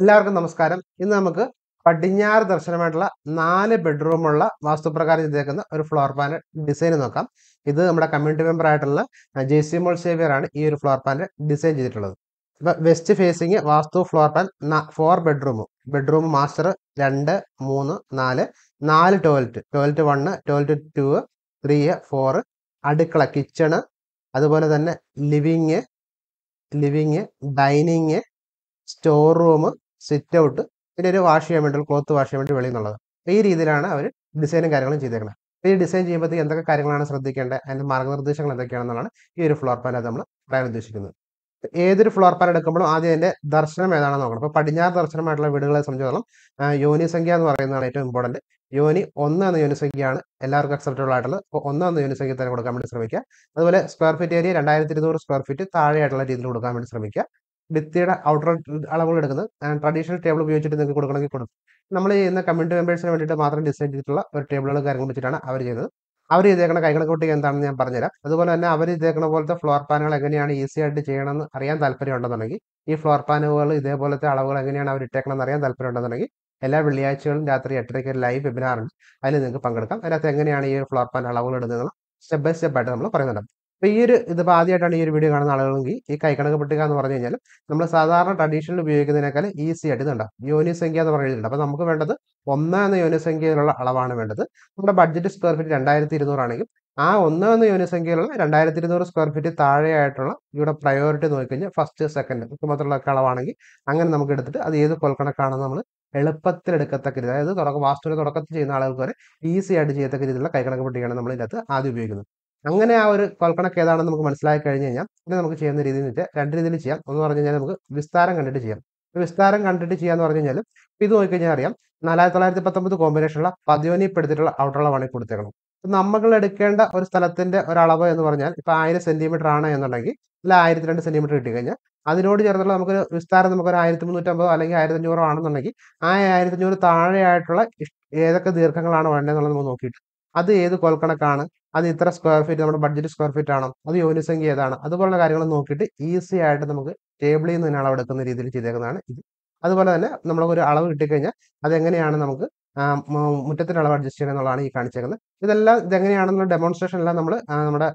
എല്ലാവർക്കും നമസ്കാരം ഇന്ന് നമുക്ക് പടിഞ്ഞാറ് ദർശനമായിട്ടുള്ള നാല് ബെഡ്റൂമുള്ള വാസ്തുപ്രകാരം ചെയ്തേക്കുന്ന ഒരു ഫ്ലോർ പ്ലാൻ ഡിസൈൻ നോക്കാം ഇത് നമ്മുടെ കമ്മ്യൂണിറ്റി മെമ്പർ ആയിട്ടുള്ള ജെ സി മോൾ ആണ് ഈ ഒരു ഫ്ലോർ പ്ലാൻ ഡിസൈൻ ചെയ്തിട്ടുള്ളത് ഇപ്പം west facing vastu floor plan four bedroom bedroom master രണ്ട് മൂന്ന് നാല് നാല് toilet toilet one toilet two three four അടുക്കള കിച്ചണ് അതുപോലെ തന്നെ living living dining store room sit out പിന്നെ ഒരു വാഷ് ചെയ്യാൻ വേണ്ടി ക്ലോത്ത് വാഷ് ചെയ്യാൻ വേണ്ടി വെളിയിൽ നിന്നുള്ളത് അപ്പോൾ ഈ രീതിയിലാണ് അവർ ഡിസൈനും കാര്യങ്ങളും ചെയ്തേക്കുന്നത് അപ്പോൾ ഈ ഡിസൈൻ ചെയ്യുമ്പോൾ എന്തൊക്കെ കാര്യങ്ങളാണ് ശ്രദ്ധിക്കേണ്ടത് അതിൻ്റെ മാർഗ്ഗനിർദ്ദേശങ്ങൾ എന്തൊക്കെയാണെന്നുള്ളതാണ് ഈ ഒരു ഫ്ലോർ പ്ലാൻ അത് നമ്മൾ പറയാൻ ഉദ്ദേശിക്കുന്നത് ഏതൊരു ഫ്ലോർ പ്ലാൻ എടുക്കുമ്പോഴും ആദ്യം അതിൻ്റെ ദർശനം ഏതാണെന്ന് നോക്കണം അപ്പോൾ പടിഞ്ഞാറ് ദർശനമായിട്ടുള്ള വീടുകളെ സംബന്ധിച്ചിടത്തോളം യോനി സംഖ്യ എന്ന് പറയുന്നതാണ് ഏറ്റവും ഇമ്പോർട്ടൻറ്റ് യോനി ഒന്ന് എന്ന യോനി സംഖ്യയാണ് എല്ലാവർക്കും അക്സെപ്റ്റബിൾ ആയിട്ടുള്ളത് അപ്പോൾ ഒന്ന് എന്ന യോനി സംഖ്യ തന്നെ കൊടുക്കാൻ വേണ്ടി ശ്രമിക്കുക അതുപോലെ സ്ക്വയർ ഫീറ്റ് ഏരിയ രണ്ടായിരത്തി ഇരുന്നൂറ് സ്ക്വയർ ഫീറ്റ് താഴെയായിട്ടുള്ള രീതിയിൽ കൊടുക്കാൻ വേണ്ടി ശ്രമിക്കുക ഭിത്തിയുടെ ഔട്ടർ അളവുകൾ എടുക്കുന്നത് ട്രഡീഷണൽ ടേബിൾ ഉപയോഗിച്ചിട്ട് നിങ്ങൾക്ക് കൊടുക്കണമെങ്കിൽ കൊടുക്കും നമ്മൾ ചെയ്യുന്ന കമ്മ്യൂണിറ്റി മെമ്പേഴ്സിന് വേണ്ടിയിട്ട് മാത്രം ഡിസൈൻ ചെയ്തിട്ടുള്ള ഒരു ടേബിളുകൾ കാര്യങ്ങൾ വെച്ചിട്ടാണ് അവർ ചെയ്യുന്നത് അവർ ഇതേക്കണ കൈകളെ കൂട്ടി എന്താണെന്ന് ഞാൻ പറഞ്ഞുതരാം അതുപോലെ തന്നെ അവർ ഇതേക്കണ പോലത്തെ ഫ്ലോർ പാനുകൾ എങ്ങനെയാണ് ഈസി ആയിട്ട് ചെയ്യണമെന്ന് അറിയാൻ താല്പര്യം ഉണ്ടെന്നുണ്ടെങ്കിൽ ഈ ഫ്ലോർ പാനുകൾ ഇതേപോലത്തെ അളവുകൾ എങ്ങനെയാണ് അവർ ഇട്ടേക്കണമെന്ന് അറിയാൻ താല്പര്യം ഉണ്ടെന്നുണ്ടെങ്കിൽ എല്ലാ വെള്ളിയാഴ്ചകളും രാത്രി എട്ടരയ്ക്ക് ഒരു ലൈവ് വെബിനാറുണ്ട് അതിൽ നിങ്ങൾക്ക് പങ്കെടുക്കാം അതിനകത്ത് എങ്ങനെയാണ് ഈ ഫ്ലോർ പാൻ അളവുകൾ എടുക്കുന്നത് സ്റ്റെപ്പ് ബൈ സ്റ്റെപ്പ് ആയിട്ട് നമ്മൾ പറയുന്നുണ്ട് അപ്പൊ ഈ ഒരു ഇതിപ്പോൾ ആദ്യമായിട്ടാണ് ഈ ഒരു വീഡിയോ കാണുന്ന ആളുകളെങ്കിൽ ഈ കൈക്കണക്ക് പട്ടിക എന്ന് പറഞ്ഞു കഴിഞ്ഞാൽ നമ്മൾ സാധാരണ ട്രഡീഷണൽ ഉപയോഗിക്കുന്നതിനേക്കാൾ ഈസി ആയിട്ട് ഇതുണ്ടാവും യോനി സംഖ്യ എന്ന് പറയുന്നുണ്ട് അപ്പോൾ നമുക്ക് വേണ്ടത് ഒന്ന് എന്ന യോനി അളവാണ് വേണ്ടത് നമ്മുടെ ബഡ്ജറ്റ് സ്ക്വയർ ഫീറ്റ് രണ്ടായിരത്തി ഇരുന്നൂറാണെങ്കിൽ ആ ഒന്ന് എന്ന യൂണിറ്റ് രണ്ടായിരത്തി ഇരുന്നൂറ് സ്ക്വയർ ഫീറ്റ് താഴെയായിട്ടുള്ള ഇവിടെ പ്രയോറിറ്റി നോക്കിക്കഴിഞ്ഞാൽ ഫസ്റ്റ് സെക്കൻഡ് മാത്രമുള്ള അളവാണെങ്കിൽ അങ്ങനെ നമുക്ക് എടുത്തിട്ട് അത് ഏത് കൊൽക്കണക്കാണെന്ന് നമ്മൾ എളുപ്പത്തിൽ എടുക്കത്തക്ക രീതി അതായത് തുടക്കം തുടക്കത്തിൽ ചെയ്യുന്ന ആളുകൾക്ക് വരെ ഈസി ആയിട്ട് ചെയ്യത്തക്ക രീതിയിലുള്ള കൈകണക്ക് പട്ടികയാണ് നമ്മൾ ഇതിനകത്ത് ആദ്യം ഉപയോഗിക്കുന്നത് അങ്ങനെ ആ ഒരു കൊൽക്കണക്ക് ഏതാണെന്ന് നമുക്ക് മനസ്സിലാക്കി കഴിഞ്ഞ് കഴിഞ്ഞാൽ പിന്നെ നമുക്ക് ചെയ്യുന്ന രീതി എന്ന് വെച്ചാൽ രണ്ട് രീതിയിൽ ചെയ്യാം ഒന്ന് പറഞ്ഞു കഴിഞ്ഞാൽ നമുക്ക് വിസ്താരം കണ്ടിട്ട് ചെയ്യാം വിസ്താരം കണ്ടിട്ട് ചെയ്യാന്ന് പറഞ്ഞു കഴിഞ്ഞാൽ ഇത് നോക്കിക്കഴിഞ്ഞാൽ അറിയാം നാലായിരത്തി തൊള്ളായിരത്തി പത്തൊമ്പത് കോമ്പിനേഷനുള്ള പതിവനിപ്പെടുത്തിയിട്ടുള്ള ഔട്ടുള്ള പണി കൊടുത്തേക്കണം നമ്മൾ എടുക്കേണ്ട ഒരു സ്ഥലത്തിന്റെ ഒരളവ് എന്ന് പറഞ്ഞാൽ ഇപ്പൊ ആയിരം സെന്റിമീറ്റർ ആണ് എന്നുണ്ടെങ്കിൽ അല്ല ആയിരത്തി രണ്ട് സെന്റിമീറ്റർ കിട്ടി കഴിഞ്ഞാൽ അതിനോട് ചേർന്നുള്ള നമുക്ക് വിസ്താരം നമുക്ക് ഒരു ആയിരത്തി മുന്നൂറ്റമ്പതോ അല്ലെങ്കിൽ ആയിരത്തി അഞ്ഞൂറോ ആണെന്നുണ്ടെങ്കിൽ ആ ആയിരത്തി അഞ്ഞൂറ് താഴെയായിട്ടുള്ള ഏതൊക്കെ ദീർഘങ്ങളാണ് വേണ്ടതെന്നുള്ളത് നമുക്ക് നോക്കിയിട്ട് അത് ഏത് കൊൽക്കണക്കാണ് അത് ഇത്ര സ്ക്വയർ ഫീറ്റ് നമ്മുടെ ബഡ്ജറ്റ് സ്ക്വയർ ഫീറ്റ് ആണോ അത് യോനിസംഖ്യ ഏതാണ് അതുപോലുള്ള കാര്യങ്ങൾ നോക്കിയിട്ട് ഈസി ആയിട്ട് നമുക്ക് ടേബിളിൽ നിന്ന് അളവ് രീതിയിൽ ചെയ്തേക്കുന്നതാണ് ഇത് അതുപോലെ തന്നെ നമുക്ക് ഒരു അളവ് കിട്ടിക്കഴിഞ്ഞാൽ അതെങ്ങനെയാണ് നമുക്ക് മുറ്റത്തിൻ്റെ അളവ് അഡ്ജസ്റ്റ് ചെയ്യുക എന്നുള്ളതാണ് ഈ കാണിച്ചേക്കുന്നത് ഇതെല്ലാം ഇതെങ്ങനെയാണെന്നുള്ള ഡെമോൺസ്ട്രേഷൻ എല്ലാം നമ്മൾ നമ്മുടെ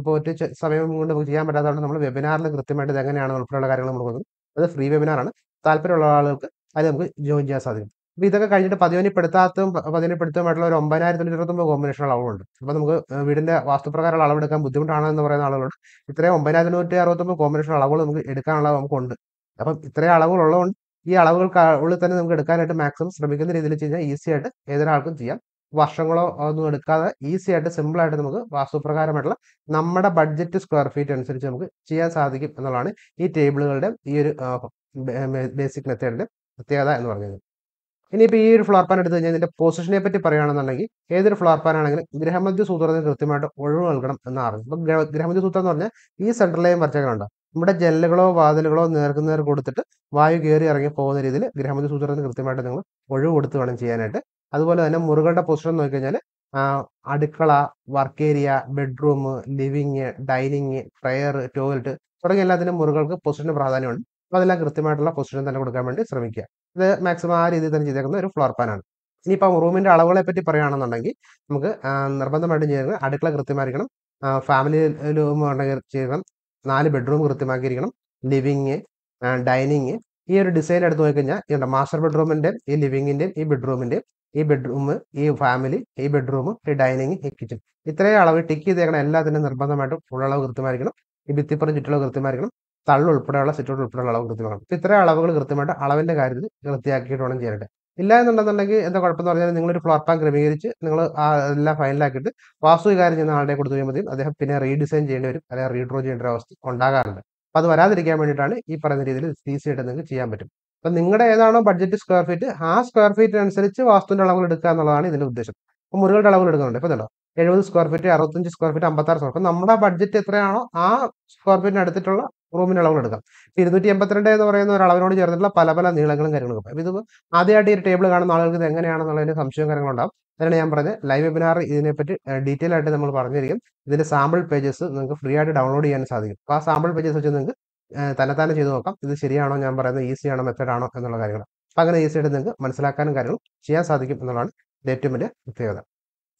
ഇപ്പോൾ ഒറ്റ സമയം കൊണ്ട് നമുക്ക് ചെയ്യാൻ പറ്റാത്തതുകൊണ്ട് നമ്മൾ വെബിനാറിൽ കൃത്യമായിട്ട് ഇതെങ്ങനെയാണ് ഉൾപ്പെടെയുള്ള കാര്യങ്ങൾ നമ്മൾ കൊടുക്കുന്നത് അത് ഫ്രീ വെബിനാറാണ് താല്പര്യമുള്ള ആളുകൾക്ക് അത് നമുക്ക് ജോയിൻ ചെയ്യാൻ സാധിക്കും അപ്പോൾ ഇതൊക്കെ കഴിഞ്ഞിട്ട് പതിവനിപ്പെടുത്താത്തും പതിവനിപ്പെടുത്തുമായിട്ടുള്ള ഒരു ഒമ്പതിനായിരത്തി ഇരുപത്തൊമ്പത് കോമ്പിനേഷനുള്ള അളവുണ്ട് അപ്പോൾ നമുക്ക് വീടിൻ്റെ വാസ്തുപ്രകാരമുള്ള അളവെടുക്കാൻ ബുദ്ധിമുട്ടാണ് എന്ന് പറയുന്ന ആളുകളുണ്ട് ഇത്രയും ഒമ്പതിനായിരത്തി നൂറ്റി അറുപത്തൊമ്പത് കോമ്പിനേഷൻ അളവുകൾ നമുക്ക് എടുക്കാനുള്ള നമുക്കുണ്ട് അപ്പം ഇത്രയും അളവുകളുള്ളതുകൊണ്ട് ഈ അളവുകൾക്ക് ഉള്ളിൽ തന്നെ നമുക്ക് എടുക്കാനായിട്ട് മാക്സിമം ശ്രമിക്കുന്ന രീതിയിൽ വെച്ച് കഴിഞ്ഞാൽ ഈസി ആയിട്ട് ഏതൊരാൾക്കും ചെയ്യാം വർഷങ്ങളോ ഒന്നും എടുക്കാതെ ഈസി ആയിട്ട് സിമ്പിൾ ആയിട്ട് നമുക്ക് വാസ്തുപ്രകാരമായിട്ടുള്ള നമ്മുടെ ബഡ്ജറ്റ് സ്ക്വയർ ഫീറ്റ് അനുസരിച്ച് നമുക്ക് ചെയ്യാൻ സാധിക്കും എന്നുള്ളതാണ് ഈ ടേബിളുകളുടെ ഈ ഒരു ബേസിക് മെത്തേഡിൻ്റെ പ്രത്യേകത എന്ന് പറയുന്നത് ഇനിയിപ്പോൾ ഈ ഒരു ഫ്ലോർ പാൻ എടുത്ത് കഴിഞ്ഞാൽ ഇതിൻ്റെ പൊസിഷനെ പറ്റി പറയുകയാണെന്നുണ്ടെങ്കിൽ ഏതൊരു ഫ്ലോർ പാൻ ആണെങ്കിലും ഗ്രഹമധ്യ സൂത്രത്തിന് കൃത്യമായിട്ട് ഒഴിവ് നൽകണം എന്നാണ് അപ്പം ഗ്രഹമധ്യ സൂത്രം എന്ന് പറഞ്ഞാൽ ഈ സെൻട്രലെയും വർച്ചകളുണ്ട് നമ്മുടെ ജനലുകളോ വാതിലുകളോ നേർക്കുന്നവർ കൊടുത്തിട്ട് വായു കയറി ഇറങ്ങി പോകുന്ന രീതിയിൽ ഗ്രഹമധ്യ സൂത്രത്തിന് കൃത്യമായിട്ട് നിങ്ങൾ ഒഴിവ് കൊടുത്ത് വേണം ചെയ്യാനായിട്ട് അതുപോലെ തന്നെ മുറികളുടെ പൊസിഷൻ നോക്കിക്കഴിഞ്ഞാൽ അടുക്കള work area bedroom living dining prayer toilet തുടങ്ങിയ എല്ലാത്തിനും മുറികൾക്ക് പൊസിഷന് പ്രാധാന്യമുണ്ട് അപ്പോൾ അതെല്ലാം കൃത്യമായിട്ടുള്ള പൊസിഷൻ തന്നെ കൊടുക്കാൻ വേണ്ടി ശ്രമിക്കുക ഇത് മാക്സിമം ആ രീതിയിൽ തന്നെ ചെയ്തേക്കുന്ന ഒരു ഫ്ലോർ പാനാണ് ഇനിയിപ്പം റൂമിൻ്റെ അളവുകളെ പറ്റി പറയുകയാണെന്നുണ്ടെങ്കിൽ നമുക്ക് നിർബന്ധമായിട്ടും ചെയ്യുന്നത് അടുക്കള കൃത്യമായിരിക്കണം ഫാമിലി റൂം ഉണ്ടെങ്കിൽ ചെയ്യണം നാല് ബെഡ്റൂം കൃത്യമാക്കിയിരിക്കണം ലിവിങ് ഡൈനിങ് ഈ ഒരു ഡിസൈൻ എടുത്ത് നോക്കിക്കഴിഞ്ഞാൽ ഇതുണ്ട് മാസ്റ്റർ ബെഡ്റൂമിൻ്റെയും ഈ ലിവിങ്ങിൻ്റെയും ഈ ബെഡ്റൂമിൻ്റെയും ഈ ബെഡ്റൂം ഈ ഫാമിലി ഈ ബെഡ്റൂം ഈ ഡൈനിങ് ഈ കിച്ചൺ ഇത്രയും അളവ് ടിക്ക് ചെയ്തേക്കണം എല്ലാത്തിനും നിർബന്ധമായിട്ടും ഫുൾ അളവ് കൃത്യമായിരിക്കണം ഈ ഭിത്തിപ്പുറം ചുറ്റളവ് കൃത്യമായിരിക്കണം തള്ളു ഉൾപ്പെടെയുള്ള സിറ്റൗട്ട് ഉൾപ്പെടെയുള്ള അളവ് കൃത്യമാണ് അപ്പോൾ ഇത്രയും അളവുകൾ കൃത്യമായിട്ട് അളവിൻ്റെ കാര്യത്തിൽ വൃത്തിയാക്കിയിട്ട് വേണം ചെയ്യാനായിട്ട് ഇല്ല എന്നുണ്ടെന്നുണ്ടെങ്കിൽ എന്താ കുഴപ്പമെന്ന് പറഞ്ഞാൽ നിങ്ങളൊരു ഫ്ലോർ പ്ലാൻ ക്രമീകരിച്ച് നിങ്ങൾ ആ എല്ലാം ഫൈനലാക്കിയിട്ട് വാസ്തു കാര്യം ചെയ്യുന്ന ആളുടെ കൊടുത്തു കഴിയുമ്പോൾ അദ്ദേഹം പിന്നെ റീഡിസൈൻ ചെയ്യേണ്ടി വരും അല്ലെങ്കിൽ റീഡ്രോ ചെയ്യേണ്ട ഒരു അവസ്ഥ ഉണ്ടാകാറുണ്ട് അപ്പോൾ അത് വരാതിരിക്കാൻ വേണ്ടിയിട്ടാണ് ഈ പറയുന്ന രീതിയിൽ സി ആയിട്ട് നിങ്ങൾക്ക് ചെയ്യാൻ പറ്റും അപ്പം നിങ്ങളുടെ ഏതാണോ ബഡ്ജറ്റ് സ്ക്വയർ ഫീറ്റ് ആ സ്ക്വയർ ഫീറ്റ് അനുസരിച്ച് വാസ്തുവിൻ്റെ അളവുകൾ എടുക്കുക എന്നുള്ളതാണ് ഇതിൻ്റെ ഉദ്ദേശം അപ്പോൾ മുറികളുടെ അളവുകൾ എടുക്കുന്നുണ്ട് ഇപ്പോൾ ഉണ്ടോ എഴുപത് സ്ക്വയർ ഫീറ്റ് അറുപത്തഞ്ച് സ്ക്വയർ ഫീറ്റ് അമ്പത്താറ് സ്ക്വയർ ഫീറ്റ് നമ്മുടെ ബഡ്ജറ്റ് എത്രയാണോ ആ സ്ക്വയർ ഫീറ്റിന് അടുത്തിട്ടുള്ള റൂമിന് അളവുകളെടുക്കാം എടുക്കാം ഇരുന്നൂറ്റി എൺപത്തിരണ്ട് എന്ന് പറയുന്ന ഒരു അളവിനോട് ചേർന്നിട്ടുള്ള പല പല നീളങ്ങളും കാര്യങ്ങളും അപ്പം ഇത് ആദ്യമായിട്ട് ഈ ടേബിൾ കാണുന്ന ആളുകൾക്ക് ഇത് എങ്ങനെയാണെന്നുള്ളതിന് സംശയവും കാര്യങ്ങളുണ്ടാവും അതിനാണ് ഞാൻ പറഞ്ഞത് ലൈവ് വെബിനാർ ഇതിനെപ്പറ്റി ഡീറ്റെയിൽ ആയിട്ട് നമ്മൾ പറഞ്ഞിരിക്കും ഇതിന്റെ സാമ്പിൾ പേജസ് നിങ്ങൾക്ക് ഫ്രീ ആയിട്ട് ഡൗൺലോഡ് ചെയ്യാൻ സാധിക്കും അപ്പോൾ ആ സാമ്പിൾ പേജസ് വെച്ച് നിങ്ങൾക്ക് തന്നെത്താനെ ചെയ്ത് നോക്കാം ഇത് ശരിയാണോ ഞാൻ പറയുന്നത് ഈസി ആണോ മെത്തേഡ് ആണോ എന്നുള്ള കാര്യങ്ങൾ അപ്പം അങ്ങനെ ഈസി ആയിട്ട് നിങ്ങൾക്ക് മനസ്സിലാക്കാനും കാര്യങ്ങളും ചെയ്യാൻ സാധിക്കും എന്നുള്ളതാണ് ഏറ്റവും വലിയ പ്രത്യേകത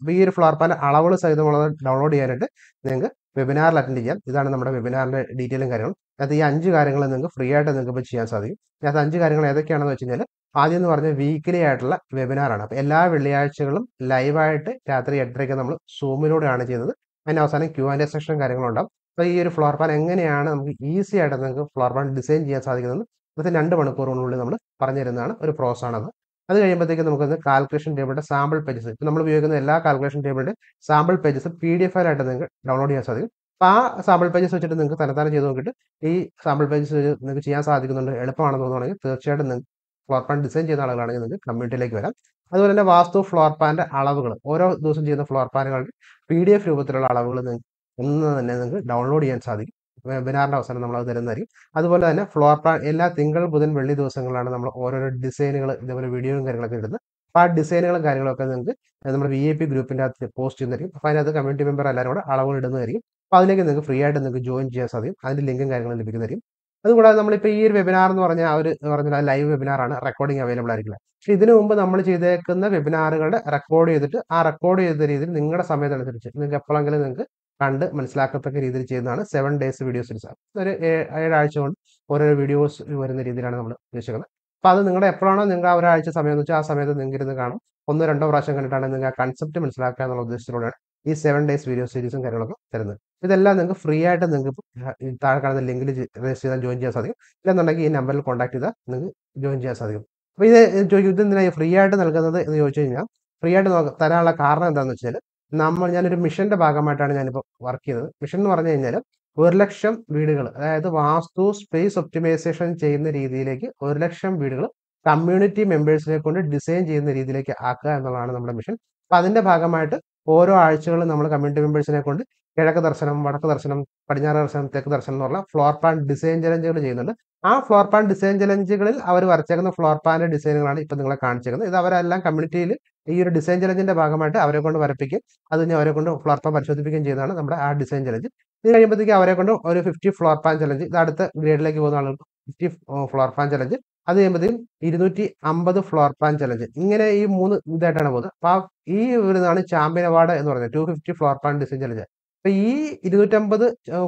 അപ്പോൾ ഈ ഒരു ഫ്ലോർ പാൻ അളവുകൾ സഹിതമുള്ളത് ഡൗൺലോഡ് ചെയ്യാനായിട്ട് നിങ്ങൾക്ക് വെബിനാറിൽ അറ്റൻഡ് ചെയ്യാം ഇതാണ് നമ്മുടെ വെബിനാറിൻ്റെ ഡീറ്റെയിലും കാര്യങ്ങളും അത് ഈ അഞ്ച് കാര്യങ്ങൾ നിങ്ങൾക്ക് ഫ്രീ ആയിട്ട് നിങ്ങൾക്ക് ഇപ്പോൾ ചെയ്യാൻ സാധിക്കും അത് അഞ്ച് കാര്യങ്ങൾ ഏതൊക്കെയാണെന്ന് വെച്ച് കഴിഞ്ഞാൽ ആദ്യം എന്ന് പറഞ്ഞാൽ വീക്കിലി ആയിട്ടുള്ള വെബിനാറാണ് അപ്പോൾ എല്ലാ വെള്ളിയാഴ്ചകളും ലൈവായിട്ട് രാത്രി എട്ടരയ്ക്ക് നമ്മൾ സൂമിലൂടെയാണ് ചെയ്യുന്നത് അതിന് അവസാനം ക്യൂ ആൻഡ് സെക്ഷനും കാര്യങ്ങളുണ്ടാവും അപ്പോൾ ഈ ഒരു ഫ്ലോർ പ്ലാൻ എങ്ങനെയാണ് നമുക്ക് ഈസി ആയിട്ട് നിങ്ങൾക്ക് ഫ്ലോർ പ്ലാൻ ഡിസൈൻ ചെയ്യാൻ സാധിക്കുന്നത് ഇന്നത്തെ രണ്ട് മണിക്കൂറിനുള്ളിൽ നമ്മൾ പറഞ്ഞു തരുന്നതാണ് ഒരു പ്രോസാണത് അത് കഴിയുമ്പോഴത്തേക്ക് നമുക്ക് കാൽക്കുലേഷൻ ടേബിളിൻ്റെ സാമ്പിൾ പേജസ് ഇപ്പോൾ നമ്മൾ ഉപയോഗിക്കുന്ന എല്ലാ കാൽക്കുലേഷൻ ടേബിളിൻ്റെ sample pages P D F ആയിട്ട് നിങ്ങൾക്ക് ഡൗൺലോഡ് ചെയ്യാൻ സാധിക്കും അപ്പോൾ ആ സാമ്പിൾ പേജസ് വെച്ചിട്ട് നിങ്ങൾക്ക് തനത്താനം ചെയ്ത് നോക്കിയിട്ട് ഈ സാമ്പിൾ പേജസ് നിങ്ങൾക്ക് ചെയ്യാൻ സാധിക്കുന്നുണ്ട് എളുപ്പമാണെന്ന് തോന്നുകയാണെങ്കിൽ തീർച്ചയായിട്ടും നിങ്ങൾക്ക് ഫ്ലോർ പ്ലാൻ ഡിസൈൻ ചെയ്യുന്ന ആളുകളാണെങ്കിൽ നിങ്ങൾക്ക് കമ്മ്യൂണിറ്റിയിലേക്ക് വരാം അതുപോലെ തന്നെ വാസ്തു ഫ്ലോർ പ്ലാൻ്റെ അളവുകൾ ഓരോ ദിവസം ചെയ്യുന്ന ഫ്ലോർ പ്ലാനുകളുടെ പി ഡി എഫ് രൂപത്തിലുള്ള അളവുകൾ നിങ്ങൾക്ക് ഇന്ന് തന്നെ നിങ്ങൾക്ക് ഡൗൺലോഡ് ചെയ്യാൻ സാധിക്കും വെബിനാറിൻ്റെ അവസാനം അത് തരുന്നതായിരിക്കും അതുപോലെ തന്നെ ഫ്ലോർ പ്ലാൻ എല്ലാ തിങ്കൾ ബുധൻ വെള്ളി ദിവസങ്ങളാണ് നമ്മൾ ഓരോരോ ഡിസൈനുകൾ ഇതേപോലെ വീഡിയോയും കാര്യങ്ങളൊക്കെ ഇടുന്നത് അപ്പോൾ ആ ഡിസൈനുകളും കാര്യങ്ങളൊക്കെ നിങ്ങൾക്ക് നമ്മുടെ വി ഐ പി ഗ്രൂപ്പിൻ്റെ അകത്ത് പോസ്റ്റ് ചെയ്യുന്നതായിരിക്കും അപ്പോൾ അതിനകത്ത് കമ്മ്യൂണിറ്റി മെമ്പർ എല്ലാവരും കൂടെ അളവുകൾ ഇടുന്നതായിരിക്കും അപ്പോൾ അതിലേക്ക് നിങ്ങൾക്ക് ഫ്രീ ആയിട്ട് നിങ്ങൾക്ക് ജോയിൻ ചെയ്യാൻ സാധിക്കും അതിൻ്റെ ലിങ്കും കാര്യങ്ങളും ലഭിക്കുന്നതായിരിക്കും അതുകൂടാതെ നമ്മളിപ്പോൾ ഈ ഒരു വെബിനാർ എന്ന് പറഞ്ഞാൽ ആ ഒരു പറഞ്ഞ ലൈവ് വെബിനാറാണ് റെക്കോർഡിംഗ് അവൈലബിൾ ആയിരിക്കില്ല പക്ഷേ ഇതിനു മുമ്പ് നമ്മൾ ചെയ്തേക്കുന്ന വെബിനാറുകളുടെ റെക്കോർഡ് ചെയ്തിട്ട് ആ റെക്കോർഡ് ചെയ്ത രീതിയിൽ നിങ്ങളുടെ സമയത്തനുസരിച്ച് നിങ്ങൾക്ക് എപ്പോഴെങ്കിലും നിങ്ങൾക്ക് കണ്ട് മനസ്സിലാക്കത്തക്ക രീതിയിൽ ചെയ്യുന്നതാണ് സെവൻ ഡേയ്സ് വീഡിയോ സീരീസ് ആണ് ഒരു ഏഴാഴ്ച കൊണ്ട് ഓരോരോ വീഡിയോസ് വരുന്ന രീതിയിലാണ് നമ്മൾ ഉദ്ദേശിക്കുന്നത് അപ്പോൾ അത് നിങ്ങളുടെ എപ്പോഴാണോ നിങ്ങൾ ഒരാഴ്ച സമയം എന്ന് വെച്ചാൽ ആ സമയത്ത് നിങ്ങൾക്ക് ഇരുന്ന് കാണും ഒന്നോ രണ്ടോ പ്രാവശ്യം കണ്ടിട്ടാണ് നിങ്ങൾ ആ കൺസെപ്റ്റ് മനസ്സിലാക്കുക എന്നുള്ള ഉദ്ദേശത്തിലൂടെയാണ് ഈ സെവൻ ഡേയ്സ് വീഡിയോ സീരീസും കാര്യങ്ങളൊക്കെ തരുന്നത് ഇതെല്ലാം നിങ്ങൾക്ക് ഫ്രീ ആയിട്ട് നിങ്ങൾക്ക് താഴെ കാണുന്ന ലിങ്കിൽ രജിസ്റ്റർ ചെയ്താൽ ജോയിൻ ചെയ്യാൻ സാധിക്കും ഇല്ലെന്നുണ്ടെങ്കിൽ ഈ നമ്പറിൽ കോൺടാക്ട് ചെയ്താൽ നിങ്ങൾക്ക് ജോയിൻ ചെയ്യാൻ സാധിക്കും അപ്പോൾ ഇത് ചോദിക്കും ഇത് ഫ്രീ ആയിട്ട് നൽകുന്നത് എന്ന് ചോദിച്ചു കഴിഞ്ഞാൽ ഫ്രീ ആയിട്ട് തരാനുള്ള കാരണം എന്താണെന്ന് വെച്ചാൽ നമ്മൾ ഞാനൊരു മിഷന്റെ ഭാഗമായിട്ടാണ് ഞാനിപ്പോൾ വർക്ക് ചെയ്തത് മിഷൻ എന്ന് പറഞ്ഞു കഴിഞ്ഞാൽ ഒരു ലക്ഷം വീടുകൾ അതായത് വാസ്തു സ്പേസ് ഒപ്റ്റിമൈസേഷൻ ചെയ്യുന്ന രീതിയിലേക്ക് ഒരു ലക്ഷം വീടുകൾ കമ്മ്യൂണിറ്റി മെമ്പേഴ്സിനെ കൊണ്ട് ഡിസൈൻ ചെയ്യുന്ന രീതിയിലേക്ക് ആക്കുക എന്നുള്ളതാണ് നമ്മുടെ മിഷൻ അപ്പം അതിൻ്റെ ഭാഗമായിട്ട് ഓരോ ആഴ്ചകളും നമ്മൾ കമ്മ്യൂണിറ്റി മെമ്പേഴ്സിനെ കൊണ്ട് കിഴക്ക് ദർശനം വടക്ക് ദർശനം പടിഞ്ഞാറ് ദർശനം തെക്ക് ദർശനം പറഞ്ഞാൽ ഫ്ലോർ പ്ലാൻ ഡിസൈൻ ചലഞ്ചുകൾ ചെയ്യുന്നുണ്ട് ആ ഫ്ലോർ പ്ലാൻ ഡിസൈൻ ചലഞ്ചുകളിൽ അവർ വരച്ചേക്കുന്ന ഫ്ലോർ പ്ലാൻ്റെ ഡിസൈനുകളാണ് ഇപ്പം നിങ്ങളെ കാണിച്ചേക്കുന്നത് ഇത് അവരെല്ലാം കമ്മ്യൂണിറ്റിയിൽ ഈ ഒരു ഡിസൈൻ ചലഞ്ചിൻ്റെ ഭാഗമായിട്ട് അവരെ കൊണ്ട് വരപ്പിക്കും അത് കഴിഞ്ഞ് അവരെ കൊണ്ട് ഫ്ലോർ പ്ലാൻ പരിശോധിപ്പിക്കുകയും ചെയ്യുന്നതാണ് നമ്മുടെ ആ ഡിസൈൻ ചലഞ്ച് ഇത് കഴിയുമ്പോഴത്തേക്ക് അവരെ കൊണ്ട് ഒരു ഫിഫ്റ്റി ഫ്ലോർ പ്ലാൻ ചലഞ്ച് ഇത് അടുത്ത ഗ്രേഡിലേക്ക് പോകുന്ന ആളുകൾ ഫിഫ്റ്റി ഫ്ലോർ പ്ലാൻ ചലഞ്ച് അത് കഴിയുമ്പോഴത്തേക്കും ഇരുന്നൂറ്റി അമ്പത് ഫ്ലോർ പ്ലാൻ ചലഞ്ച് ഇങ്ങനെ ഈ മൂന്ന് ഇതായിട്ടാണ് പോകുന്നത് അപ്പോൾ ഈ ഇതാണ് ചാമ്പ്യൻ അവാർഡ് എന്ന് പറയുന്നത് two fifty floor plan design challenge അപ്പൊ ഈ ഇരുന്നൂറ്റമ്പത്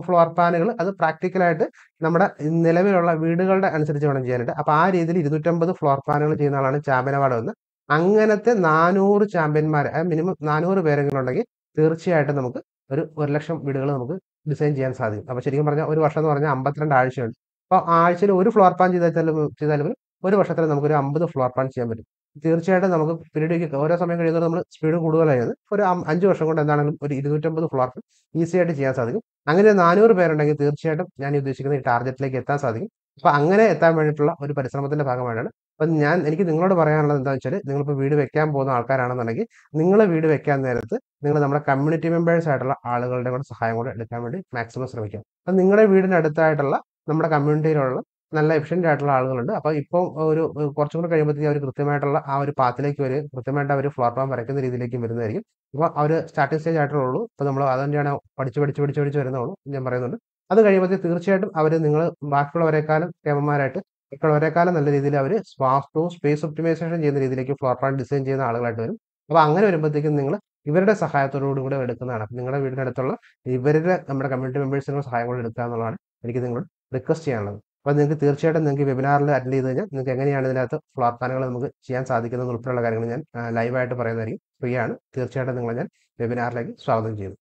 ഫ്ലോർ പ്ലാനുകൾ അത് പ്രാക്ടിക്കലായിട്ട് നമ്മുടെ നിലവിലുള്ള വീടുകളുടെ അനുസരിച്ച് വേണം ചെയ്യാനായിട്ട് അപ്പോൾ ആ രീതിയിൽ ഇരുന്നൂറ്റമ്പത് ഫ്ലോർ പ്ലാനുകൾ ചെയ്യുന്ന ആളാണ് ചാമ്പ്യൻ അവാർഡ് അങ്ങനത്തെ നാനൂറ് ചാമ്പ്യന്മാർ മിനിമം നാനൂറ് പേരെങ്കിലും ഉണ്ടെങ്കിൽ തീർച്ചയായിട്ടും നമുക്ക് ഒരു ഒരു ലക്ഷം വീടുകൾ നമുക്ക് ഡിസൈൻ ചെയ്യാൻ സാധിക്കും അപ്പോൾ ശരിക്കും പറഞ്ഞാൽ ഒരു വർഷം എന്ന് പറഞ്ഞാൽ അമ്പത്തിരണ്ട് ആഴ്ചയുണ്ട് അപ്പോൾ ആഴ്ചയിൽ ഒരു ഫ്ലോർ പ്ലാൻ ചെയ്താലും ചെയ്താലും ഒരു വർഷത്തിൽ നമുക്കൊരു അമ്പത് ഫ്ലോർ പ്ലാൻ ചെയ്യാൻ പറ്റും തീർച്ചയായിട്ടും നമുക്ക് പിന്നീട് ഓരോ സമയം കഴിയുന്നത് നമ്മൾ സ്പീഡ് കൂടുതലായത് ഒരു അഞ്ച് വർഷം കൊണ്ട് എന്താണെങ്കിലും ഒരു ഇരുന്നൂറ്റമ്പത് ഫ്ലോർക്ക് ഈസി ആയിട്ട് ചെയ്യാൻ സാധിക്കും അങ്ങനെ നാനൂറ് പേരുണ്ടെങ്കിൽ തീർച്ചയായിട്ടും ഞാൻ ഉദ്ദേശിക്കുന്ന ഈ ടാർഗറ്റിലേക്ക് എത്താൻ സാധിക്കും അപ്പൊ അങ്ങനെ എത്താൻ വേണ്ടിയിട്ടുള്ള ഒരു പരിശ്രമത്തിന്റെ ഭാഗമായിട്ടാണ് അപ്പം ഞാൻ എനിക്ക് നിങ്ങളോട് പറയാനുള്ളത് എന്താ വെച്ചാൽ നിങ്ങളിപ്പോൾ വീട് വെക്കാൻ പോകുന്ന ആൾക്കാരാണെന്നുണ്ടെങ്കിൽ നിങ്ങൾ വീട് വെക്കാൻ നേരത്ത് നിങ്ങൾ നമ്മുടെ കമ്മ്യൂണിറ്റി മെമ്പേഴ്സ് ആയിട്ടുള്ള ആളുകളുടെ കൂടെ സഹായം കൂടെ എടുക്കാൻ വേണ്ടി മാക്സിമം ശ്രമിക്കുക അപ്പം നിങ്ങളുടെ വീടിനടുത്തായിട്ടുള്ള അടുത്തായിട്ടുള്ള നമ്മുടെ കമ്മ്യൂണിറ്റിയിലുള്ള നല്ല എഫിഷ്യൻ്റ് ആയിട്ടുള്ള ആളുകളുണ്ട് അപ്പോൾ ഇപ്പോൾ ഒരു കുറച്ചും കൂടി കഴിയുമ്പോഴത്തേക്കും അവർ കൃത്യമായിട്ടുള്ള ആ ഒരു പാത്തിലേക്ക് വരും കൃത്യമായിട്ട് അവർ ഫ്ലോർ പ്ലാൻ വരയ്ക്കുന്ന രീതിയിലേക്കും വരുന്നതായിരിക്കും അപ്പോൾ അവർ സ്റ്റാർട്ടിംഗ് സ്റ്റേജ് ആയിട്ടുള്ളൂ ഇപ്പോൾ നമ്മൾ തന്നെയാണ് പഠിച്ച് പഠിച്ച് പഠിച്ച് പഠിച്ച് വരുന്നതുള്ളൂ ഞാൻ പറയുന്നുണ്ട് അത് കഴിയുമ്പോഴത്തേക്ക് തീർച്ചയായിട്ടും അവർ നിങ്ങൾ ബാക്കിയുള്ളവരെക്കാളും കേമന്മാരായിട്ട് മറ്റുള്ളവരെക്കാളും നല്ല രീതിയിൽ അവർ സ്വാഫ്റ്റവും സ്പേസ് ഒപ്റ്റിമൈസേഷൻ ചെയ്യുന്ന രീതിയിലേക്ക് ഫ്ലോർ പ്ലാൻ ഡിസൈൻ ചെയ്യുന്ന ആളുകളായിട്ട് വരും അപ്പോൾ അങ്ങനെ വരുമ്പോഴത്തേക്കും നിങ്ങൾ ഇവരുടെ സഹായത്തോടു കൂടെ എടുക്കുന്നതാണ് അപ്പം നിങ്ങളുടെ വീടിനടുത്തുള്ള ഇവരുടെ നമ്മുടെ കമ്മ്യൂണിറ്റി മെമ്പേഴ്സിനുള്ള സഹായം കൂടെ എടുക്കുക എന്നുള്ളതാണ് എനിക്ക് നിങ്ങളോട് റിക്വസ്റ്റ് ചെയ്യാനുള്ളത് അപ്പം നിങ്ങൾക്ക് തീർച്ചയായിട്ടും നിങ്ങൾക്ക് വെബിനാറിൽ അറ്റൻഡ് ചെയ്ത് കഴിഞ്ഞാൽ നിങ്ങൾക്ക് എങ്ങനെയാണ് ഇതിനകത്ത് ഫ്ലോർ പ്ലാനുകൾ നമുക്ക് ചെയ്യാൻ സാധിക്കുന്നത് ഉൾപ്പെടെയുള്ള കാര്യങ്ങൾ ഞാൻ ലൈവായിട്ട് പറയുന്നതായിരിക്കും ഫ്രീ ആണ് തീർച്ചയായിട്ടും നിങ്ങളെ ഞാൻ വെബിനാറിലേക്ക് സ്വാഗതം ചെയ്യുന്നു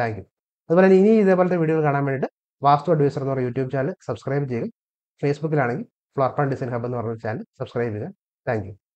താങ്ക് യു അതുപോലെ തന്നെ ഇനി ഇതേപോലത്തെ വീഡിയോ കാണാൻ വേണ്ടിയിട്ട് വാസ്തു അഡ്വൈസർ എന്ന് പറയുന്ന യൂട്യൂബ് ചാനൽ സബ്സ്ക്രൈബ് ചെയ്യുക ഫേസ്ബുക്കിലാണെങ്കിൽ ഫ്ലോർ പ്ലാൻ ഡിസൈൻ ഹബ് എന്ന് പറഞ്ഞ ചാനൽ സബ്സ്ക്രൈബ് ചെയ്യുക താങ്ക്